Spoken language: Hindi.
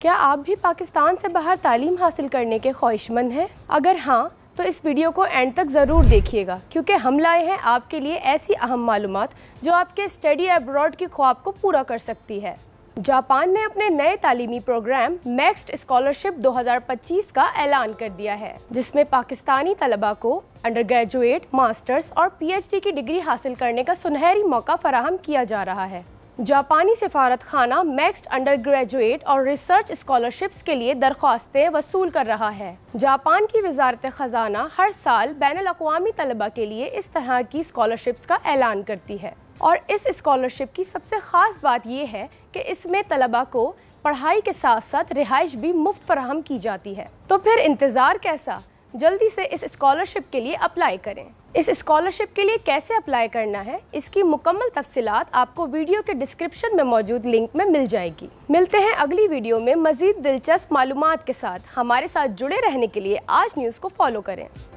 क्या आप भी पाकिस्तान से बाहर तालीम हासिल करने के ख्वाहिशमंद हैं अगर हाँ तो इस वीडियो को एंड तक ज़रूर देखिएगा क्योंकि हम लाए हैं आपके लिए ऐसी अहम मालूम जो आपके स्टडी एब्रॉड की ख्वाब को पूरा कर सकती है जापान ने अपने नए तालीमी प्रोग्राम मैक्सड स्कॉलरशिप 2025 का ऐलान कर दिया है जिसमें पाकिस्तानी तलबा को अंडर ग्रेजुएट मास्टर्स और पीएचडी की डिग्री हासिल करने का सुनहरी मौका फराहम किया जा रहा है जापानी सफारत खाना मैक्सड अंडर ग्रेजुएट और रिसर्च स्कॉलरशिप्स के लिए दरख्वास्तें वसूल कर रहा है जापान की वजारत ख़जाना हर साल बैन अवी तलबा के लिए इस तरह की स्कॉलरशिप्स का ऐलान करती है और इस स्कॉलरशिप की सबसे ख़ास बात यह है कि इसमें तलबा को पढ़ाई के साथ साथ रिहाइश भी मुफ्त फराहम की जाती है तो फिर इंतज़ार कैसा जल्दी से इस स्कॉलरशिप के लिए अप्लाई करें इस स्कॉलरशिप के लिए कैसे अप्लाई करना है इसकी मुकम्मल तफसीत आपको वीडियो के डिस्क्रिप्शन में मौजूद लिंक में मिल जाएगी मिलते हैं अगली वीडियो में मजीद दिलचस्प मालूम के साथ हमारे साथ जुड़े रहने के लिए आज न्यूज़ को फॉलो करें